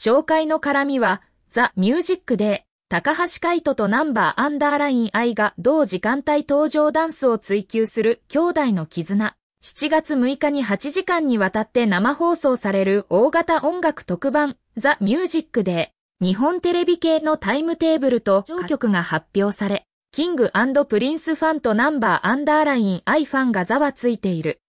紹介の絡みは、ザ・ミュージックで、高橋海人とナンバーアンダーライン愛が同時間帯登場ダンスを追求する兄弟の絆。7月6日に8時間にわたって生放送される大型音楽特番ザ・ミュージックで日本テレビ系のタイムテーブルと歌曲が発表され、キングプリンスファンとナンバーアンダーラインイファンがざわついている。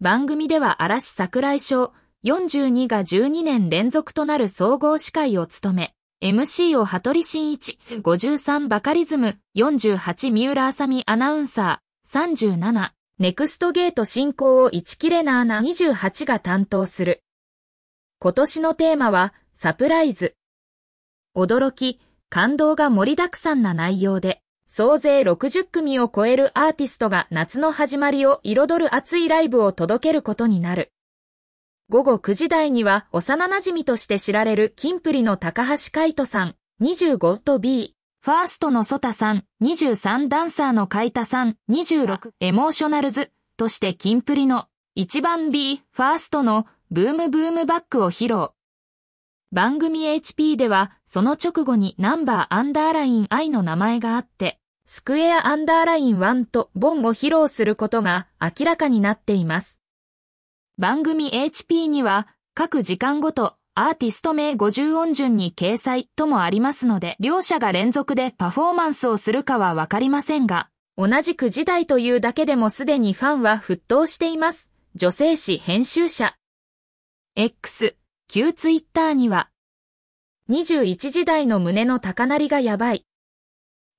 番組では嵐桜井翔、42が12年連続となる総合司会を務め、MC を羽鳥慎一、53バカリズム、48三浦麻美アナウンサー、37、ネクストゲート進行を1キレなーナ28が担当する。今年のテーマは、サプライズ。驚き、感動が盛りだくさんな内容で、総勢60組を超えるアーティストが夏の始まりを彩る熱いライブを届けることになる。午後9時台には幼馴染として知られるキンプリの高橋海人さん、25と B、ファーストのソタさん、23ダンサーの海田さん、26エモーショナルズとしてキンプリの1番 B、ファーストのブームブームバックを披露。番組 HP ではその直後にナンバーアンダーライン I の名前があって、スクエアアンダーライン1とボンを披露することが明らかになっています。番組 HP には各時間ごとアーティスト名50音順に掲載ともありますので、両者が連続でパフォーマンスをするかはわかりませんが、同じく時代というだけでもすでにファンは沸騰しています。女性誌編集者。X、旧ツイッターには、21時台の胸の高鳴りがやばい。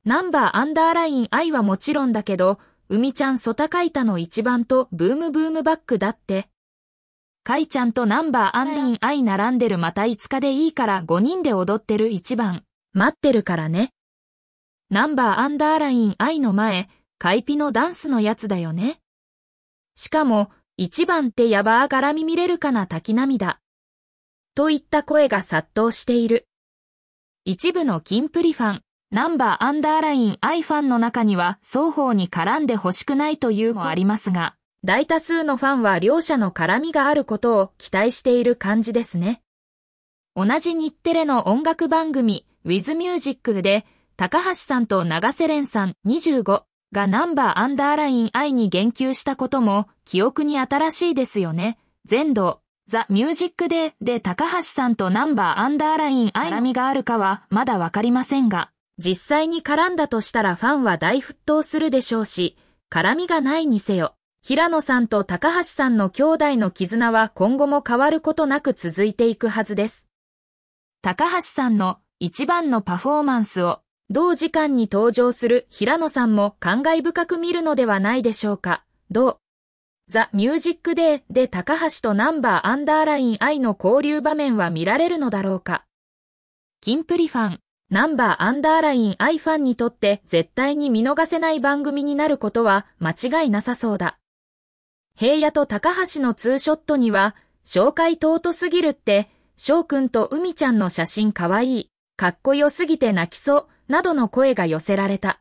ナンバーアンダーライン愛はもちろんだけど、うみちゃんソタカイタの一番とブームブームバックだって、かいちゃんとナンバーアンリン愛並んでるまた5日でいいから5人で踊ってる1番。待ってるからね。ナンバーアンダーライン愛の前、カイピのダンスのやつだよね。しかも、1番ってやばあらみ見れるかな滝涙。といった声が殺到している。一部のキンプリファン、ナンバーアンダーラインイファンの中には双方に絡んで欲しくないというもありますが、大多数のファンは両者の絡みがあることを期待している感じですね。同じ日テレの音楽番組 With Music で高橋さんと長瀬廉さん25がナンバーアンダーライン I に言及したことも記憶に新しいですよね。全土、ザ・ミュージック y で高橋さんとナンバーアンダーライン I 絡みがあるかはまだわかりませんが、実際に絡んだとしたらファンは大沸騰するでしょうし、絡みがないにせよ、平野さんと高橋さんの兄弟の絆は今後も変わることなく続いていくはずです。高橋さんの一番のパフォーマンスを同時間に登場する平野さんも感慨深く見るのではないでしょうか。どうザ・ミュージック・デーで高橋とナンバーアンダーラインアイの交流場面は見られるのだろうか。キンプリファン、ナンバーアンダーラインアイファンにとって絶対に見逃せない番組になることは間違いなさそうだ。平野と高橋のツーショットには、紹介尊すぎるって、翔くんと海ちゃんの写真かわいい、かっこよすぎて泣きそう、などの声が寄せられた。